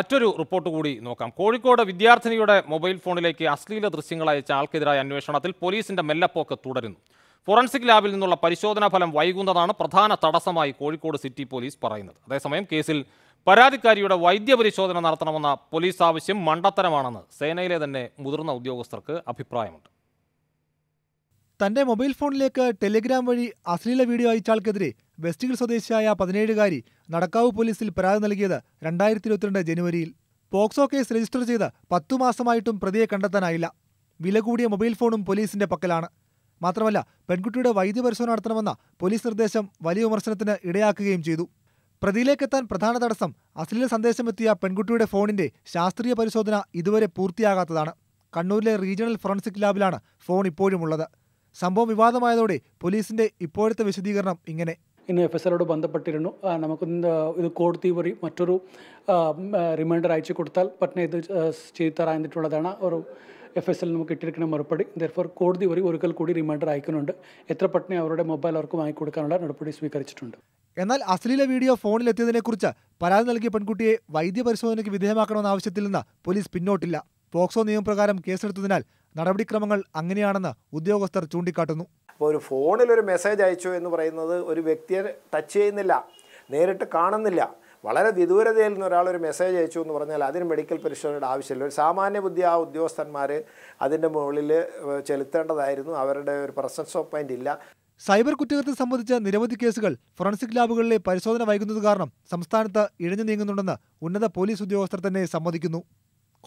മറ്റൊരു റിപ്പോർട്ട് കൂടി നോക്കാം കോഴിക്കോട് വിദ്യാർത്ഥിനിയുടെ മൊബൈൽ ഫോണിലേക്ക് അശ്ലീല ദൃശ്യങ്ങൾ അയച്ച ആൾക്കെതിരായ അന്വേഷണത്തിൽ പോലീസിന്റെ മെല്ലപ്പോക്ക് തുടരുന്നു ഫോറൻസിക് ലാബിൽ നിന്നുള്ള പരിശോധനാ ഫലം വൈകുന്നതാണ് പ്രധാന തടസ്സമായി കോഴിക്കോട് സിറ്റി പോലീസ് പറയുന്നത് അതേസമയം കേസിൽ പരാതിക്കാരിയുടെ വൈദ്യപരിശോധന നടത്തണമെന്ന പോലീസ് ആവശ്യം മണ്ടത്തരമാണെന്ന് സേനയിലെ തന്നെ മുതിർന്ന ഉദ്യോഗസ്ഥർക്ക് അഭിപ്രായമുണ്ട് തന്റെ മൊബൈൽ ഫോണിലേക്ക് ടെലിഗ്രാം വഴി അശ്ലീല വീഡിയോ അയച്ച വെസ്റ്റ് ഹിൽ സ്വദേശിയായ പതിനേഴുകാരി നടക്കാവ് പോലീസിൽ പരാതി നൽകിയത് രണ്ടായിരത്തി ഇരുപത്തിരണ്ട് ജനുവരിയിൽ പോക്സോ കേസ് രജിസ്റ്റർ ചെയ്ത് പത്തു മാസമായിട്ടും പ്രതിയെ കണ്ടെത്താനായില്ല വില കൂടിയ മൊബൈൽ ഫോണും പോലീസിന്റെ പക്കലാണ് മാത്രമല്ല പെൺകുട്ടിയുടെ വൈദ്യ പരിശോധന നടത്തണമെന്ന പോലീസ് നിർദ്ദേശം വലിയ വിമർശനത്തിന് ഇടയാക്കുകയും ചെയ്തു പ്രതിയിലേക്കെത്താൻ പ്രധാന തടസ്സം അശ്ലീല സന്ദേശമെത്തിയ പെൺകുട്ടിയുടെ ഫോണിന്റെ ശാസ്ത്രീയ പരിശോധന ഇതുവരെ പൂർത്തിയാകാത്തതാണ് കണ്ണൂരിലെ റീജിയണൽ ഫോറൻസിക് ലാബിലാണ് ഫോൺ ഇപ്പോഴുമുള്ളത് സംഭവം വിവാദമായതോടെ പോലീസിന്റെ ഇപ്പോഴത്തെ വിശദീകരണം ഇങ്ങനെ ഇന്ന് എഫ് എസ് എല്ലോട് ബന്ധപ്പെട്ടിരുന്നു നമുക്ക് ഇത് കോടതി വഴി മറ്റൊരു റിമൈൻഡർ അയച്ചു കൊടുത്താൽ പറ്റ്ന ഇത് ചെയ്തറാന്നിട്ടുള്ളതാണ് ഒരു എഫ് എസ് എൽ നമുക്ക് ഇട്ടിരിക്കുന്ന മറുപടി ദർഫോർ കോടതി വഴി ഒരിക്കൽ കൂടി റിമൈൻഡർ അയക്കുന്നുണ്ട് എത്ര പട്ടിണി അവരുടെ മൊബൈൽ അവർക്ക് വാങ്ങിക്കൊടുക്കാനുള്ള നടപടി സ്വീകരിച്ചിട്ടുണ്ട് എന്നാൽ അശ്ലീല വീഡിയോ കുറിച്ച് പരാതി നൽകിയ പെൺകുട്ടിയെ വൈദ്യപരിശോധനയ്ക്ക് വിധേയമാക്കണമെന്ന ആവശ്യത്തിൽ നിന്ന് പോലീസ് പിന്നോട്ടില്ല പോക്സോ നിയമപ്രകാരം കേസെടുത്തതിനാൽ നടപടിക്രമങ്ങൾ അങ്ങനെയാണെന്ന് ഉദ്യോഗസ്ഥർ ചൂണ്ടിക്കാട്ടുന്നു അപ്പോൾ ഒരു ഒരു മെസ്സേജ് അയച്ചു എന്ന് പറയുന്നത് ഒരു വ്യക്തിയെ ടച്ച് ചെയ്യുന്നില്ല നേരിട്ട് കാണുന്നില്ല വളരെ വിദൂരതയിൽ നിന്ന് ഒരാളൊരു മെസ്സേജ് അയച്ചു എന്ന് പറഞ്ഞാൽ അതിന് മെഡിക്കൽ പരിശോധനയുടെ ആവശ്യമില്ല ഒരു സാമാന്യ ബുദ്ധി ആ ഉദ്യോഗസ്ഥന്മാർ അതിൻ്റെ മുകളിൽ ചെലുത്തേണ്ടതായിരുന്നു അവരുടെ ഒരു പ്രസൻസ് ഓഫ് മൈൻഡ് ഇല്ല സൈബർ കുറ്റകൃത്യം സംബന്ധിച്ച നിരവധി കേസുകൾ ഫോറൻസിക് ലാബുകളിലെ പരിശോധന വൈകുന്നത് കാരണം സംസ്ഥാനത്ത് ഇഴഞ്ഞു നീങ്ങുന്നുണ്ടെന്ന് ഉന്നത പോലീസ് ഉദ്യോഗസ്ഥർ തന്നെ സമ്മതിക്കുന്നു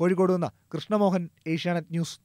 കോഴിക്കോട് നിന്ന് കൃഷ്ണമോഹൻ ഏഷ്യാനെറ്റ് ന്യൂസ്